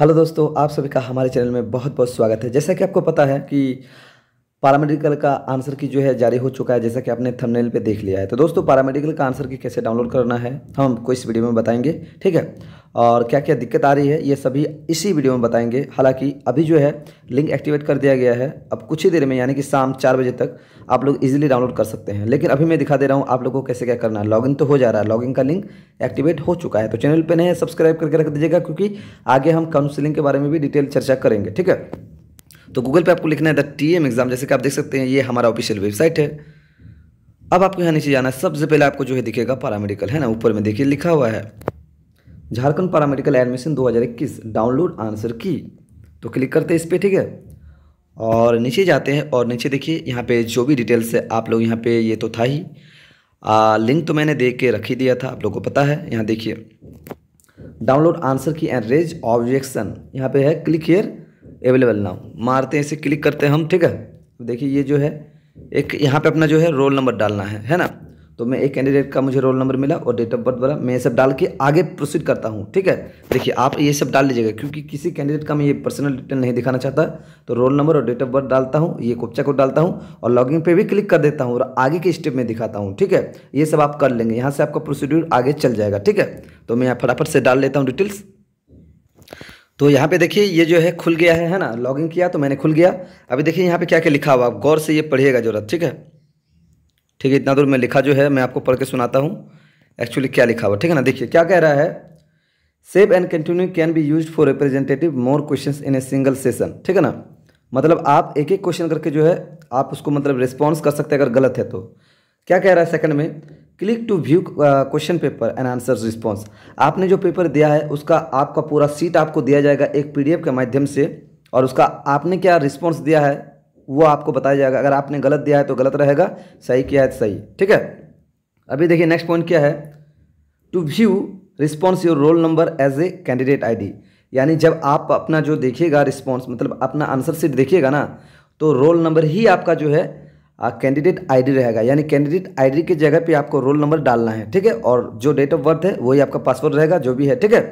hello दोस्तों आप सभी का हमारे चैनल में बहुत बहुत स्वागत है जैसा कि आपको पता है कि पारामेडिकल का आंसर की जो है जारी हो चुका है जैसा कि आपने थंबनेल पे देख लिया है तो दोस्तों पारामेडिकल का आंसर की कैसे डाउनलोड करना है हम आपको इस वीडियो में बताएंगे ठीक है और क्या क्या दिक्कत आ रही है ये सभी इसी वीडियो में बताएंगे हालांकि अभी जो है लिंक एक्टिवेट कर दिया गया है अब कुछ ही देर में यानी कि शाम चार बजे तक आप लोग इजीली डाउनलोड कर सकते हैं लेकिन अभी मैं दिखा दे रहा हूँ आप लोगों को कैसे क्या करना है लॉगिन तो हो जा रहा है लॉगिन का लिंक एक्टिवेट हो चुका है तो चैनल पर नहीं सब्सक्राइब करके रख दीजिएगा क्योंकि आगे हम काउंसिलिंग के बारे में भी डिटेल चर्चा करेंगे ठीक है तो गूगल पर आपको लिखना है द टी एग्ज़ाम जैसे कि आप देख सकते हैं ये हमारा ऑफिशियल वेबसाइट है अब आपको यहाँ नीचे जाना है सबसे पहले आपको जो है दिखेगा पारा है ना ऊपर में देखिए लिखा हुआ है Jharkhand paramedical admission 2021 download answer key तो क्लिक करते हैं इस पर ठीक है और नीचे जाते हैं और नीचे देखिए यहाँ पे जो भी डिटेल्स है आप लोग यहाँ पे ये तो था ही आ, लिंक तो मैंने देख के रख ही दिया था आप लोग को पता है यहाँ देखिए download answer key and raise objection यहाँ पे है क्लिक हेयर अवेलेबल नाउ मारते हैं इसे क्लिक करते हैं हम ठीक है देखिए ये जो है एक यहाँ पे अपना जो है रोल नंबर डालना है है ना तो मैं एक कैंडिडेट का मुझे रोल नंबर मिला और डेट ऑफ बर्थ वाला मैं ये सब डाल के आगे प्रोसीड करता हूँ ठीक है देखिए आप ये सब डाल लीजिएगा क्योंकि किसी कैंडिडेट का मैं ये पर्सनल डिटेल नहीं दिखाना चाहता तो रोल नंबर और डेट ऑफ बर्थ डालता हूँ ये कोपचा को डालता हूँ और लॉग पे भी क्लिक कर देता हूँ और आगे के स्टेप में दिखाता हूँ ठीक है ये सब आप कर लेंगे यहाँ से आपका प्रोसीड्यूर आगे चल जाएगा ठीक है तो मैं यहाँ फटाफट से डाल लेता हूँ डिटेल्स तो यहाँ पे देखिए ये जो है खुल गया है है ना लॉगिन किया तो मैंने खुल गया अभी देखिए यहाँ पे क्या क्या लिखा हुआ आप गौर से ये पढ़िएगा जरूरत ठीक है ठीक है इतना दूर मैं लिखा जो है मैं आपको पढ़ के सुनाता हूँ एक्चुअली क्या लिखा हुआ ठीक है ना देखिए क्या कह रहा है save and continue can be use for representative more question in a single session ठीक है ना मतलब आप एक एक क्वेश्चन करके जो है आप उसको मतलब रिस्पॉन्स कर सकते हैं अगर गलत है तो क्या कह रहा है सेकंड में click to view question paper and answer response आपने जो पेपर दिया है उसका आपका पूरा सीट आपको दिया जाएगा एक पीडीएफ के माध्यम से और उसका आपने क्या रिस्पॉन्स दिया है वो आपको बताया जाएगा अगर आपने गलत दिया है तो गलत रहेगा सही किया है तो सही ठीक है अभी देखिए नेक्स्ट पॉइंट क्या है to view response your roll number as a candidate ID यानी जब आप अपना जो देखिएगा रिस्पॉन्स मतलब अपना आंसर सीट देखिएगा ना तो रोल नंबर ही आपका जो है कैंडिडेट आईडी रहेगा यानी कैंडिडेट आईडी की जगह पे आपको रोल नंबर डालना है ठीक है और जो डेट ऑफ बर्थ है वही आपका पासवर्ड रहेगा जो भी है ठीक है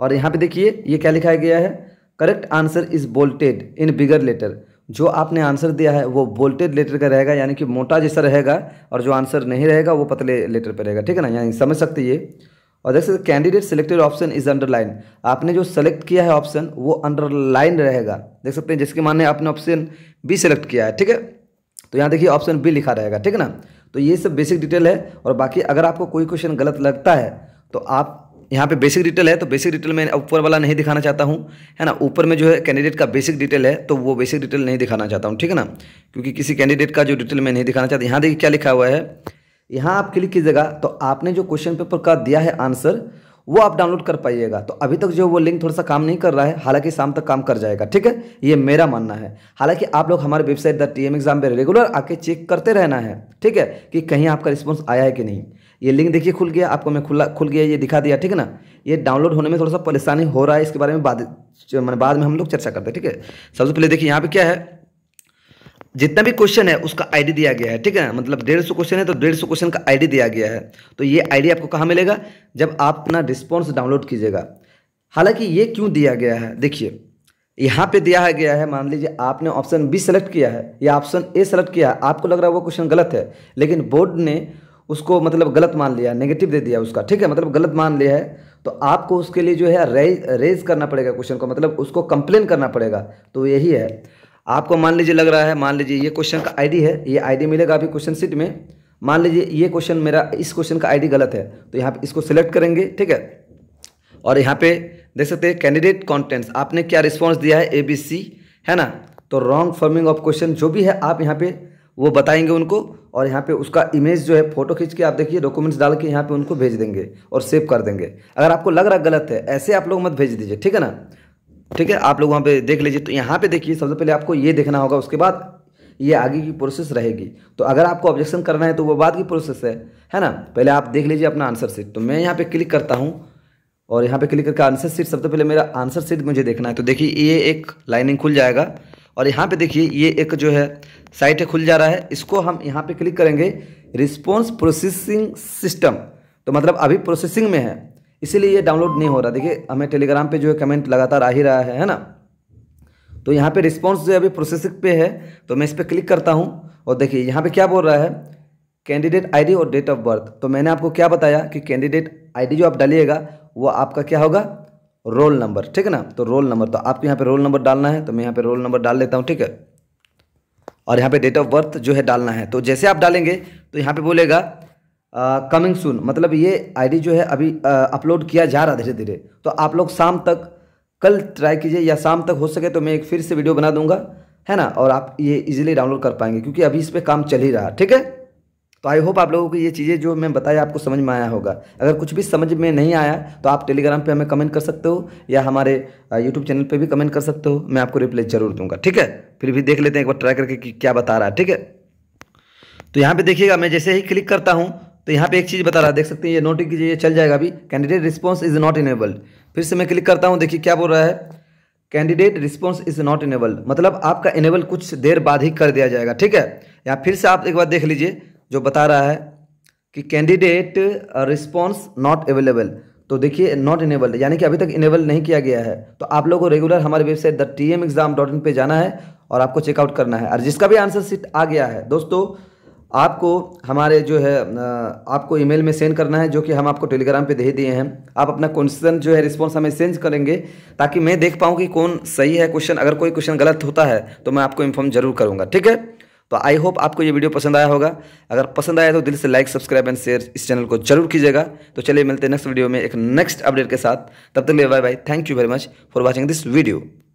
और यहाँ पे देखिए ये क्या लिखा गया है correct answer is bolted in bigger letter जो आपने आंसर दिया है वो वोल्टेड लेटर का रहेगा यानी कि मोटा जैसा रहेगा और जो आंसर नहीं रहेगा वो पतले लेटर पर रहेगा ठीक है ना यानी समझ सकते ये और देख सकते candidate selected option is underline आपने जो सेलेक्ट किया है ऑप्शन वो अंडरलाइन रहेगा देख सकते हैं जिसके माने आपने ऑप्शन बी सेलेक्ट किया है ठीक है तो यहाँ देखिए ऑप्शन बी लिखा रहेगा ठीक है ना तो ये सब बेसिक डिटेल है और बाकी अगर आपको कोई क्वेश्चन गलत लगता है तो आप यहाँ पे बेसिक डिटेल है तो बेसिक डिटेल मैं ऊपर वाला नहीं दिखाना चाहता हूँ है ना ऊपर में जो है कैंडिडेट का बेसिक डिटेल है तो वो बेसिक डिटेल नहीं दिखाना चाहता हूँ ठीक है ना क्योंकि किसी कैंडिडेट का जो डिटेल मैं नहीं दिखाना चाहता यहाँ देखिए क्या लिखा हुआ है यहाँ आप क्लिक कीजिएगा तो आपने जो क्वेश्चन पेपर का दिया है आंसर वो आप डाउनलोड कर पाइएगा तो अभी तक जो वो लिंक थोड़ा सा काम नहीं कर रहा है हालांकि शाम तक काम कर जाएगा ठीक है ये मेरा मानना है हालांकि आप लोग हमारे website the T M exam पर रेगुलर आके चेक करते रहना है ठीक है कि कहीं आपका रिस्पॉन्स आया है कि नहीं ये लिंक देखिए खुल गया आपको मैं खुला खुल गया ये दिखा दिया ठीक है ना ये डाउनलोड होने में थोड़ा सा परेशानी हो रहा है इसके बारे में बाद मैंने बाद में हम लोग चर्चा करते हैं ठीक है सबसे पहले देखिए यहाँ पे क्या है जितना भी क्वेश्चन है उसका आईडी दिया गया है ठीक है मतलब डेढ़ सौ क्वेश्चन है तो डेढ़ सौ क्वेश्चन का आईडी दिया गया है तो ये आईडी आपको कहाँ मिलेगा जब आप अपना रिस्पॉन्स डाउनलोड कीजिएगा हालांकि ये क्यों दिया गया है देखिए यहाँ पे दिया है गया है मान लीजिए आपने ऑप्शन बी सेलेक्ट किया है या ऑप्शन ए सेलेक्ट किया है आपको लग रहा है वो क्वेश्चन गलत है लेकिन बोर्ड ने उसको मतलब गलत मान लिया नेगेटिव दे दिया उसका ठीक है मतलब गलत मान लिया है तो आपको उसके लिए जो है रेज रेज करना पड़ेगा क्वेश्चन को मतलब उसको कंप्लेन करना पड़ेगा तो यही है आपको मान लीजिए लग रहा है मान लीजिए ये क्वेश्चन का आईडी है ये आईडी मिलेगा अभी क्वेश्चन सीट में मान लीजिए ये क्वेश्चन मेरा इस क्वेश्चन का आई गलत है तो यहाँ इसको सिलेक्ट करेंगे ठीक है और यहाँ पे देख सकते हैं कैंडिडेट कॉन्टेंट्स आपने क्या रिस्पॉन्स दिया है ए बी सी है ना तो रॉन्ग फॉर्मिंग ऑफ क्वेश्चन जो भी है आप यहाँ पे वो बताएंगे उनको और यहाँ पे उसका इमेज जो है फोटो खींच के आप देखिए डॉक्यूमेंट्स डाल के यहाँ पे उनको भेज देंगे और सेव कर देंगे अगर आपको लग रहा गलत है ऐसे आप लोग मत भेज दीजिए ठीक है ना ठीक है आप लोग वहाँ पे देख लीजिए तो यहाँ पे देखिए सबसे पहले आपको ये देखना होगा उसके बाद ये आगे की प्रोसेस रहेगी तो अगर आपको ऑब्जेक्शन करना है तो वो बाद की प्रोसेस है है ना पहले आप देख लीजिए अपना आंसर सीट तो मैं यहाँ पर क्लिक करता हूँ और यहाँ पर क्लिक करके आंसर सीट सबसे पहले मेरा आंसर सीट मुझे देखना है तो देखिए ये एक लाइनिंग खुल जाएगा और यहाँ पे देखिए ये एक जो है साइट है खुल जा रहा है इसको हम यहाँ पे क्लिक करेंगे रिस्पॉन्स प्रोसेसिंग सिस्टम तो मतलब अभी प्रोसेसिंग में है इसीलिए ये डाउनलोड नहीं हो रहा देखिए हमें टेलीग्राम पे जो है कमेंट लगातार आ ही रहा है है ना तो यहाँ पे रिस्पॉन्स जो है अभी प्रोसेसिंग पे है तो मैं इस पर क्लिक करता हूँ और देखिए यहाँ पर क्या बोल रहा है कैंडिडेट आई और डेट ऑफ बर्थ तो मैंने आपको क्या बताया कि कैंडिडेट आई जो आप डालिएगा वो आपका क्या होगा रोल नंबर ठीक है ना तो रोल नंबर तो आपको यहाँ पे रोल नंबर डालना है तो मैं यहाँ पे रोल नंबर डाल लेता हूँ ठीक है और यहाँ पे डेट ऑफ बर्थ जो है डालना है तो जैसे आप डालेंगे तो यहाँ पे बोलेगा कमिंग सुन मतलब ये आईडी जो है अभी अपलोड किया जा रहा धीरे धीरे तो आप लोग शाम तक कल ट्राई कीजिए या शाम तक हो सके तो मैं एक फिर से वीडियो बना दूंगा है ना और आप ये इजिली डाउनलोड कर पाएंगे क्योंकि अभी इस पर काम चल ही रहा ठीक है तो आई होप आप लोगों को ये चीज़ें जो मैं बताया आपको समझ में आया होगा अगर कुछ भी समझ में नहीं आया तो आप टेलीग्राम पे हमें कमेंट कर सकते हो या हमारे यूट्यूब चैनल पे भी कमेंट कर सकते हो मैं आपको रिप्लाई जरूर दूंगा ठीक है फिर भी देख लेते हैं एक बार ट्राई करके कि क्या बता रहा है ठीक है तो यहाँ पर देखिएगा मैं जैसे ही क्लिक करता हूँ तो यहाँ पर एक चीज़ बता रहा है देख सकते हैं ये नोटिंग कीजिए ये चल जाएगा अभी candidate response is not enabled फिर से मैं क्लिक करता हूँ देखिए क्या बोल रहा है candidate response is not enabled मतलब आपका इनेबल कुछ देर बाद ही कर दिया जाएगा ठीक है यहाँ फिर से आप एक बार देख लीजिए जो बता रहा है कि कैंडिडेट रिस्पॉन्स नॉट अवेलेबल तो देखिए नॉट इनेबल्ड यानी कि अभी तक इनेबल नहीं किया गया है तो आप लोगों को रेगुलर हमारी website the T M exam dot in पर जाना है और आपको चेकआउट करना है और जिसका भी आंसर सीट आ गया है दोस्तों आपको हमारे जो है uh, आपको ईमेल में सेंड करना है जो कि हम आपको टेलीग्राम पे दे दिए हैं आप अपना क्वेश्चन जो है रिस्पॉन्स हमें सेंड करेंगे ताकि मैं देख पाऊँ कि कौन सही है क्वेश्चन अगर कोई क्वेश्चन गलत होता है तो मैं आपको इन्फॉर्म जरूर करूँगा ठीक है तो आई होप आपको ये वीडियो पसंद आया होगा अगर पसंद आया तो दिल से लाइक सब्सक्राइब एंड शेयर इस चैनल को जरूर कीजिएगा तो चलिए मिलते हैं नेक्स्ट वीडियो में एक नेक्स्ट अपडेट के साथ तब तक लिए bye bye thank you very much for watching this video